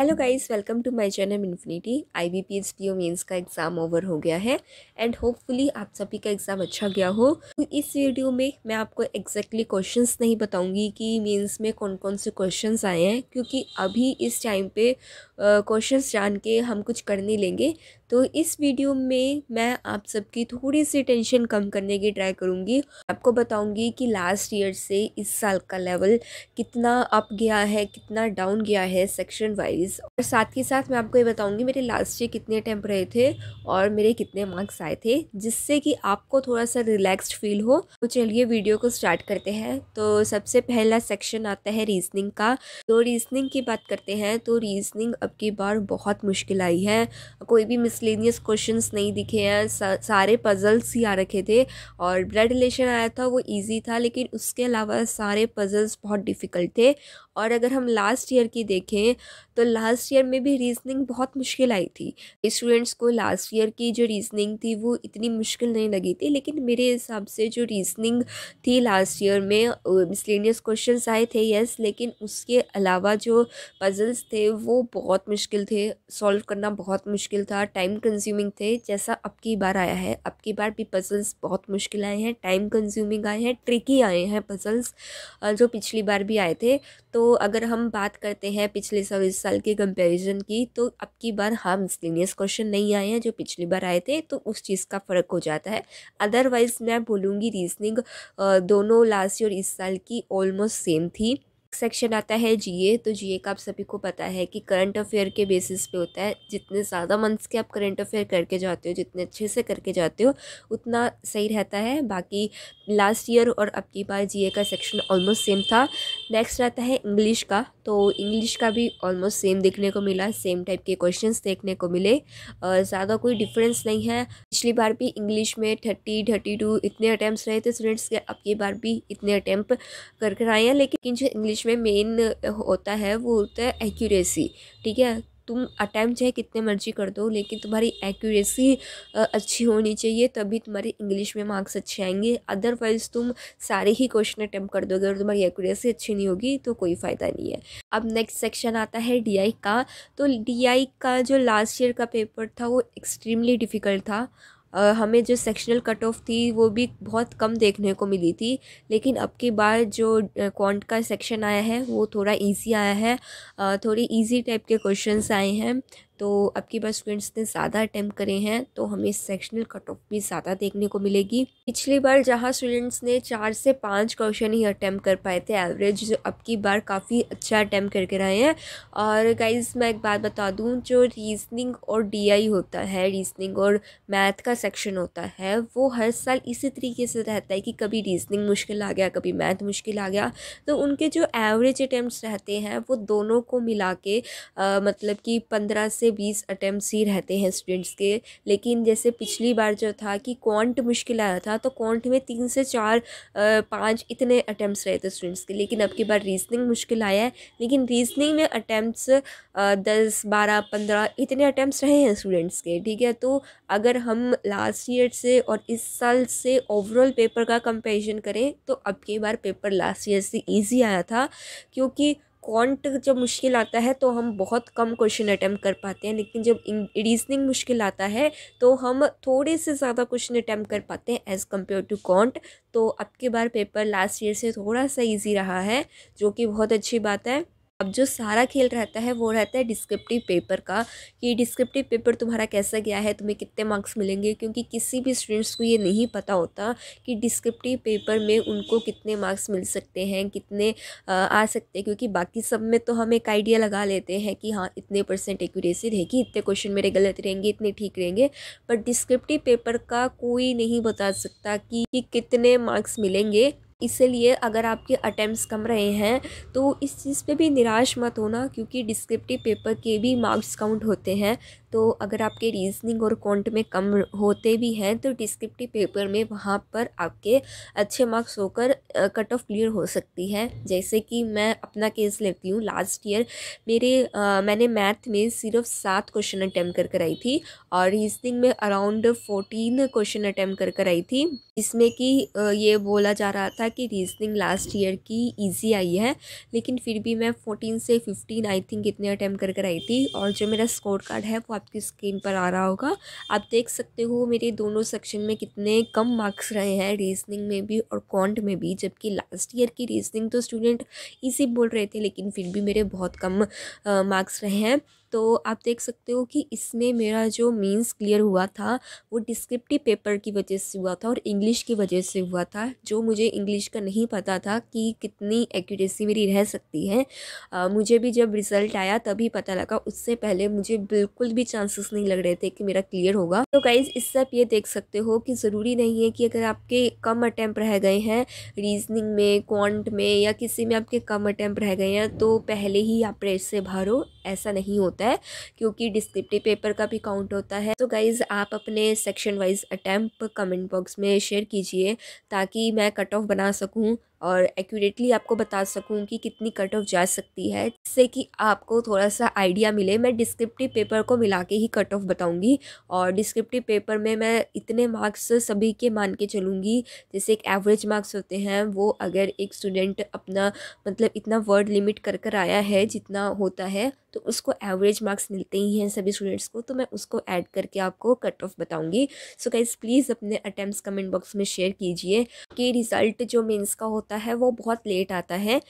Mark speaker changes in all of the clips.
Speaker 1: hello guys welcome to my channel infinity I B P H O का exam over हो गया है and hopefully आप सभी का एग्ज़ाम अच्छा गया हो तो इस वीडियो में मैं आपको एग्जैक्टली exactly क्वेश्चंस नहीं बताऊंगी कि मेंस में कौन कौन से क्वेश्चंस आए हैं क्योंकि अभी इस टाइम पे क्वेश्चंस uh, जान के हम कुछ कर नहीं लेंगे तो इस वीडियो में मैं आप सबकी थोड़ी सी टेंशन कम करने की ट्राई करूँगी आपको बताऊँगी कि लास्ट ईयर से इस साल का लेवल कितना अप गया है कितना डाउन गया है सेक्शन वाइज प्लीज़ और साथ ही साथ मैं आपको ये बताऊंगी मेरे लास्ट ईयर कितने अटैम्प रहे थे और मेरे कितने मार्क्स आए थे जिससे कि आपको थोड़ा सा रिलैक्स्ड फील हो तो चलिए वीडियो को स्टार्ट करते हैं तो सबसे पहला सेक्शन आता है रीजनिंग का तो रीजनिंग की बात करते हैं तो रीजनिंग अब की बार बहुत मुश्किल आई है कोई भी मिसलिनियस क्वेश्चन नहीं दिखे हैं सा, सारे पजल्स ही आ रखे थे और ब्लड रिलेशन आया था वो ईजी था लेकिन उसके अलावा सारे पजल्स बहुत डिफ़िकल्ट थे और अगर हम लास्ट ईयर की देखें तो लास्ट ईयर में भी रीजनिंग बहुत मुश्किल आई थी स्टूडेंट्स को लास्ट ईयर की जो रीजनिंग थी वो इतनी मुश्किल नहीं लगी थी लेकिन मेरे हिसाब से जो रीजनिंग थी लास्ट ईयर में मिसलिनियस क्वेश्चन आए थे यस लेकिन उसके अलावा जो पजल्स थे वो बहुत मुश्किल थे सॉल्व करना बहुत मुश्किल था टाइम कंज्यूमिंग थे जैसा अब की बार आया है अब की बार भी पजल्स बहुत मुश्किल आए हैं टाइम कंज्यूमिंग आए हैं ट्रिकी आए हैं पजल्स जो पिछली बार भी आए थे तो अगर हम बात करते हैं पिछले सौ साल के के कंपैरिजन की तो अब की बार हाँ मिसलिनियस क्वेश्चन नहीं आए हैं जो पिछली बार आए थे तो उस चीज़ का फ़र्क हो जाता है अदरवाइज़ मैं बोलूँगी रीजनिंग दोनों लास्ट ईयर इस साल की ऑलमोस्ट सेम थी सेक्शन आता है जीए तो जीए का आप सभी को पता है कि करंट अफेयर के बेसिस पे होता है जितने ज़्यादा मंथ्स के आप करंट अफेयर करके जाते हो जितने अच्छे से करके जाते हो उतना सही रहता है बाकी लास्ट ईयर और अब की बार जीए का सेक्शन ऑलमोस्ट सेम था नेक्स्ट रहता है इंग्लिश का तो इंग्लिश का भी ऑलमोस्ट सेम देखने को मिला सेम टाइप के क्वेश्चन देखने को मिले ज़्यादा कोई डिफरेंस नहीं है पिछली बार भी इंग्लिश में थर्टी थर्टी टू इतने अटैम्प्ट रहे थे स्टूडेंट्स के अब की बार भी इतने अटैम्प्ट कर कर आए हैं लेकिन जो इंग्लिश में मेन होता है वो होता है एक्यूरेसी ठीक है तुम अटैम्प्ट चाहे कितने मर्जी कर दो लेकिन तुम्हारी एक्यूरेसी अच्छी होनी चाहिए तभी तुम्हारी इंग्लिश में मार्क्स अच्छे आएंगे अदरवाइज़ तुम सारे ही क्वेश्चन अटैम्प्ट कर दोगे और तुम्हारी एक्यूरेसी अच्छी नहीं होगी तो कोई फ़ायदा नहीं है अब नेक्स्ट सेक्शन आता है डीआई का तो डीआई का जो लास्ट ईयर का पेपर था वो एक्सट्रीमली डिफ़िकल्ट था हमें जो सेक्शनल कट ऑफ थी वो भी बहुत कम देखने को मिली थी लेकिन अब की बार जो क्वांट का सेक्शन आया है वो थोड़ा इजी आया है थोड़ी इजी टाइप के क्वेश्चंस आए हैं तो अब की बार स्टूडेंट्स ने ज़्यादा अटैम्प्ट करे हैं तो हमें सेक्शनल कट ऑफ भी ज़्यादा देखने को मिलेगी पिछली बार जहाँ स्टूडेंट्स ने चार से पाँच क्वेश्चन ही अटैम्प्ट कर पाए थे एवरेज अब की बार काफ़ी अच्छा अटैम्प्ट करके रहे हैं और गाइज मैं एक बात बता दूँ जो रीजनिंग और डी होता है रीजनिंग और मैथ का सेक्शन होता है वो हर साल इसी तरीके से रहता है कि कभी रीजनिंग मुश्किल आ गया कभी मैथ मुश्किल आ गया तो उनके जो एवरेज अटैम्प्ट रहते हैं वो दोनों को मिला के आ, मतलब कि पंद्रह से बीस अटैम्प्ट ही रहते हैं स्टूडेंट्स के लेकिन जैसे पिछली बार जो था कि क्वांट मुश्किल आया था तो क्वांट में तीन से चार पाँच इतने अटैम्प्ट रहे थे स्टूडेंट्स के लेकिन अब की बार रीजनिंग मुश्किल आया है लेकिन रीजनिंग में अटैम्प्ट दस बारह पंद्रह इतने अटैम्प्ट रहे हैं स्टूडेंट्स के ठीक है तो अगर हम लास्ट ईयर से और इस साल से ओवरऑल पेपर का कंपेरिजन करें तो अब की बार पेपर लास्ट ईयर से ईजी आया था क्योंकि कॉन्ट जब मुश्किल आता है तो हम बहुत कम क्वेश्चन अटैम्प्ट कर पाते हैं लेकिन जब रीजनिंग मुश्किल आता है तो हम थोड़े से ज़्यादा क्वेश्चन अटैम्प्ट कर पाते हैं एज़ कम्पेयर टू कॉन्ट तो अब के बार पेपर लास्ट ईयर से थोड़ा सा ईजी रहा है जो कि बहुत अच्छी बात है अब जो सारा खेल रहता है वो रहता है डिस्क्रिप्टिव पेपर का कि डिस्क्रिप्टिव पेपर तुम्हारा कैसा गया है तुम्हें कितने मार्क्स मिलेंगे क्योंकि किसी भी स्टूडेंट्स को ये नहीं पता होता कि डिस्क्रिप्टिव पेपर में उनको कितने मार्क्स मिल सकते हैं कितने आ सकते हैं क्योंकि बाकी सब में तो हम एक आइडिया लगा लेते हैं कि हाँ इतने परसेंट एक्यूरेसी रहेगी इतने क्वेश्चन मेरे गलत रहेंगे इतने ठीक रहेंगे पर डिस्क्रिप्टिव पेपर का कोई नहीं बता सकता कि, कितने मार्क्स मिलेंगे इसलिए अगर आपके अटैम्प्ट कम रहे हैं तो इस चीज़ पे भी निराश मत होना क्योंकि डिस्क्रिप्टिव पेपर के भी मार्क्स काउंट होते हैं तो अगर आपके रीजनिंग और कॉन्ट में कम होते भी हैं तो डिस्क्रिप्टिव पेपर में वहाँ पर आपके अच्छे मार्क्स होकर कट ऑफ क्लियर हो सकती है जैसे कि मैं अपना केस लेती हूँ लास्ट ईयर मेरे आ, मैंने मैथ में सिर्फ सात क्वेश्चन अटैम्प्ट कर कर आई थी और रीजनिंग में अराउंड फोर्टीन क्वेश्चन अटैम्प्ट कर कर आई थी इसमें कि ये बोला जा रहा था कि रीजनिंग लास्ट ईयर की ईजी आई है लेकिन फिर भी मैं फोर्टीन से फिफ्टीन आई थिंक इतने अटैम्प्ट कर कर आई थी और जो मेरा स्कोर कार्ड है वो आपकी स्क्रीन पर आ रहा होगा आप देख सकते हो मेरे दोनों सेक्शन में कितने कम मार्क्स रहे हैं रीजनिंग में भी और कॉन्ट में भी जबकि लास्ट ईयर की रीजनिंग तो स्टूडेंट इसी बोल रहे थे लेकिन फिर भी मेरे बहुत कम मार्क्स रहे हैं तो आप देख सकते हो कि इसमें मेरा जो मीन्स क्लियर हुआ था वो डिस्क्रिप्टिव पेपर की वजह से हुआ था और इंग्लिश की वजह से हुआ था जो मुझे इंग्लिश का नहीं पता था कि कितनी एक्यूरेसी मेरी रह सकती है आ, मुझे भी जब रिज़ल्ट आया तभी पता लगा उससे पहले मुझे बिल्कुल भी चांसेस नहीं लग रहे थे कि मेरा क्लियर होगा तो गाइज़ इससे आप ये देख सकते हो कि ज़रूरी नहीं है कि अगर आपके कम अटैम्प रह गए हैं रीजनिंग में क्वांट में या किसी में आपके कम अटैम्प रह गए हैं तो पहले ही आप प्रेस से भरो ऐसा नहीं होता होता है क्योंकि डिस्क्रिप्टिव पेपर का भी काउंट होता है तो गाइज़ आप अपने section wise attempt comment box में शेयर कीजिए ताकि मैं कट ऑफ बना सकूँ और एक्यूरेटली आपको बता सकूँ कि कितनी कट ऑफ जा सकती है जिससे कि आपको थोड़ा सा आइडिया मिले मैं डिस्क्रिप्टिव पेपर को मिला के ही कट ऑफ बताऊँगी और डिस्क्रिप्टिव पेपर में मैं इतने मार्क्स सभी के मान के चलूँगी जैसे एक एवरेज मार्क्स होते हैं वो अगर एक स्टूडेंट अपना मतलब इतना वर्ड लिमिट कर कर आया है जितना होता है तो उसको एवरेज मार्क्स मिलते ही हैं सभी स्टूडेंट्स को तो मैं उसको ऐड करके आपको कट ऑफ बताऊँगी सो गाइज़ प्लीज़ अपने अटैम्प्ट कमेंट बॉक्स में शेयर कीजिए कि रिज़ल्ट जो मेन्स का होता होता है वो बहुत लेट आता है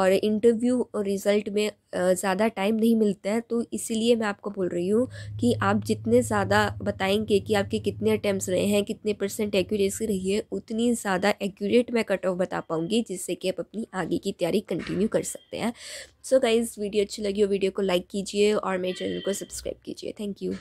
Speaker 1: और इंटरव्यू रिज़ल्ट में ज़्यादा टाइम नहीं मिलता है तो इसीलिए मैं आपको बोल रही हूँ कि आप जितने ज़्यादा बताएंगे कि आपके कितने अटैम्प्ट रहे हैं कितने परसेंट एक्यूरेसी रही है उतनी ज़्यादा एक्यूरेट मैं कट ऑफ बता पाऊँगी जिससे कि आप अपनी आगे की तैयारी कंटिन्यू कर सकते हैं सो so गाइज़ वीडियो अच्छी लगी हो वीडियो को लाइक कीजिए और मेरे चैनल को सब्सक्राइब कीजिए थैंक यू